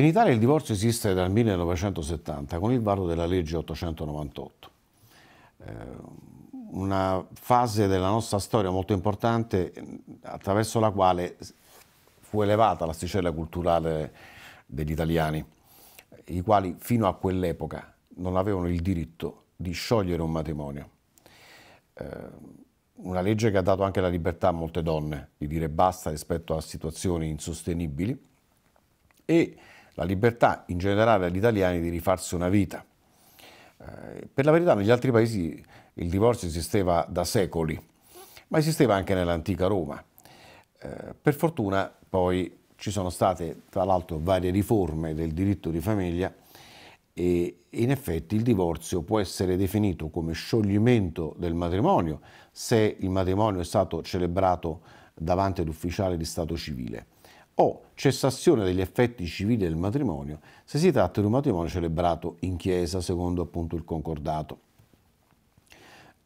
In Italia il divorzio esiste dal 1970 con il varo della legge 898, eh, una fase della nostra storia molto importante eh, attraverso la quale fu elevata l'asticella culturale degli italiani, i quali fino a quell'epoca non avevano il diritto di sciogliere un matrimonio. Eh, una legge che ha dato anche la libertà a molte donne di dire basta rispetto a situazioni insostenibili e la libertà in generale agli italiani di rifarsi una vita. Eh, per la verità negli altri paesi il divorzio esisteva da secoli, ma esisteva anche nell'antica Roma. Eh, per fortuna poi ci sono state tra l'altro varie riforme del diritto di famiglia e in effetti il divorzio può essere definito come scioglimento del matrimonio se il matrimonio è stato celebrato davanti ad ufficiale di Stato civile o cessazione degli effetti civili del matrimonio se si tratta di un matrimonio celebrato in chiesa secondo appunto il concordato.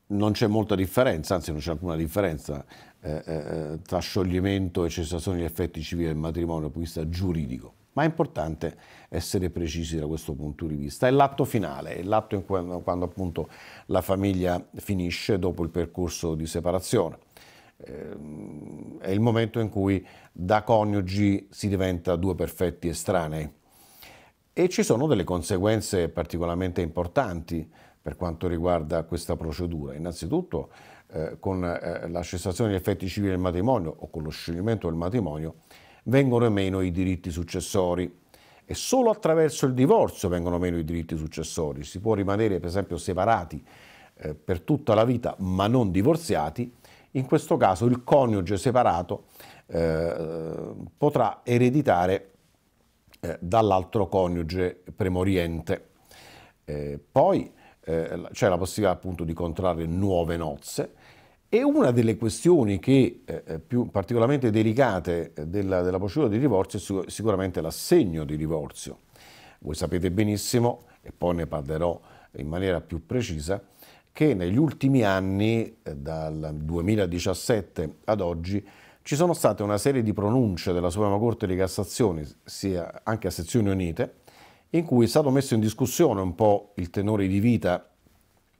Non c'è molta differenza, anzi non c'è alcuna differenza eh, eh, eh tra scioglimento e cessazione degli effetti civili del matrimonio dal punto di vista giuridico ma è importante essere precisi da questo punto di vista. È l'atto finale, è l'atto quando, quando appunto la famiglia finisce dopo il percorso di separazione. Ehm, è il momento in cui da coniugi si diventa due perfetti estranei. E ci sono delle conseguenze particolarmente importanti per quanto riguarda questa procedura. Innanzitutto eh, con eh, la cessazione degli effetti civili del matrimonio o con lo scioglimento del matrimonio vengono meno i diritti successori e solo attraverso il divorzio vengono meno i diritti successori. Si può rimanere per esempio separati eh, per tutta la vita ma non divorziati in questo caso il coniuge separato eh, potrà ereditare eh, dall'altro coniuge premoriente. Eh, poi eh, c'è la possibilità appunto di contrarre nuove nozze e una delle questioni che eh, più particolarmente delicate eh, della, della procedura di divorzio è sicuramente l'assegno di divorzio. Voi sapete benissimo, e poi ne parlerò in maniera più precisa, che negli ultimi anni, eh, dal 2017 ad oggi, ci sono state una serie di pronunce della Suprema Corte di Cassazione, sia anche a sezioni unite, in cui è stato messo in discussione un po' il tenore di vita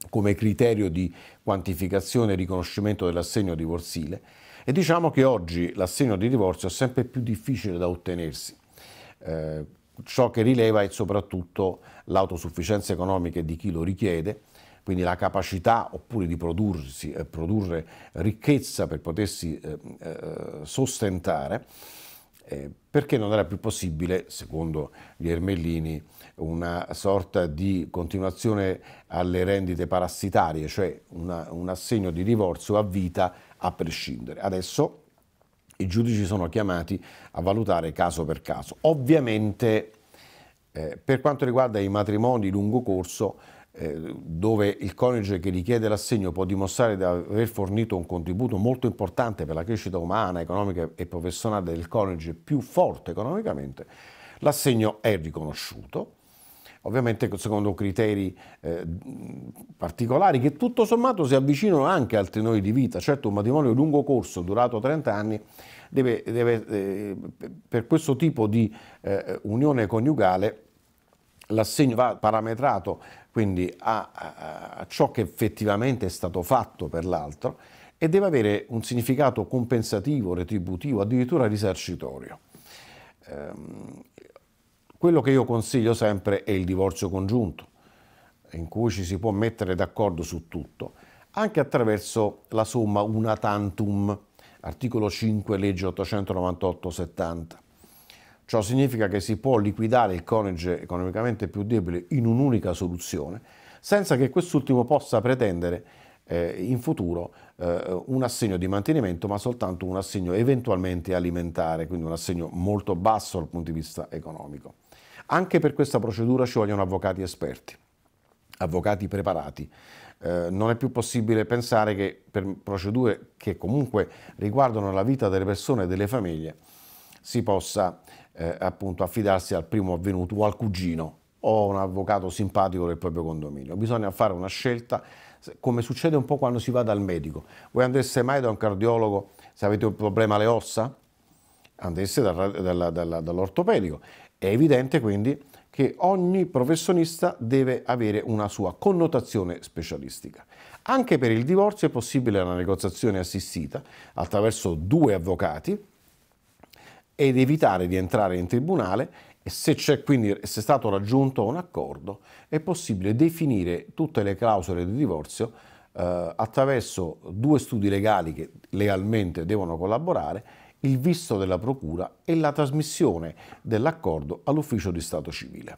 come criterio di quantificazione e riconoscimento dell'assegno divorzile e diciamo che oggi l'assegno di divorzio è sempre più difficile da ottenersi. Eh, ciò che rileva è soprattutto l'autosufficienza economica di chi lo richiede quindi la capacità oppure di prodursi, eh, produrre ricchezza per potersi eh, eh sostentare, eh, perché non era più possibile, secondo gli ermellini, una sorta di continuazione alle rendite parassitarie, cioè una, un assegno di divorzio a vita a prescindere. Adesso i giudici sono chiamati a valutare caso per caso. Ovviamente eh, per quanto riguarda i matrimoni lungo corso eh, dove il coniuge che richiede l'assegno può dimostrare di aver fornito un contributo molto importante per la crescita umana, economica e professionale del coniuge più forte economicamente, l'assegno è riconosciuto, ovviamente secondo criteri eh, particolari che tutto sommato si avvicinano anche al tenore di vita. Certo un matrimonio lungo corso, durato 30 anni, deve, deve eh, per questo tipo di eh, unione coniugale L'assegno va parametrato quindi a, a, a ciò che effettivamente è stato fatto per l'altro e deve avere un significato compensativo, retributivo, addirittura risarcitorio. Ehm, quello che io consiglio sempre è il divorzio congiunto, in cui ci si può mettere d'accordo su tutto, anche attraverso la somma una tantum, articolo 5, legge 898-70. Ciò significa che si può liquidare il coniuge economicamente più debole in un'unica soluzione, senza che quest'ultimo possa pretendere eh, in futuro eh, un assegno di mantenimento, ma soltanto un assegno eventualmente alimentare, quindi un assegno molto basso dal punto di vista economico. Anche per questa procedura ci vogliono avvocati esperti, avvocati preparati. Eh, non è più possibile pensare che per procedure che comunque riguardano la vita delle persone e delle famiglie, si possa eh, appunto affidarsi al primo avvenuto o al cugino o a un avvocato simpatico del proprio condominio. Bisogna fare una scelta, come succede un po' quando si va dal medico. Voi andreste mai da un cardiologo se avete un problema alle ossa? Andreste dall'ortopedico. È evidente quindi che ogni professionista deve avere una sua connotazione specialistica. Anche per il divorzio è possibile una negoziazione assistita attraverso due avvocati ed evitare di entrare in tribunale e se c'è quindi se è stato raggiunto un accordo è possibile definire tutte le clausole di divorzio eh, attraverso due studi legali che legalmente devono collaborare, il visto della procura e la trasmissione dell'accordo all'ufficio di Stato civile.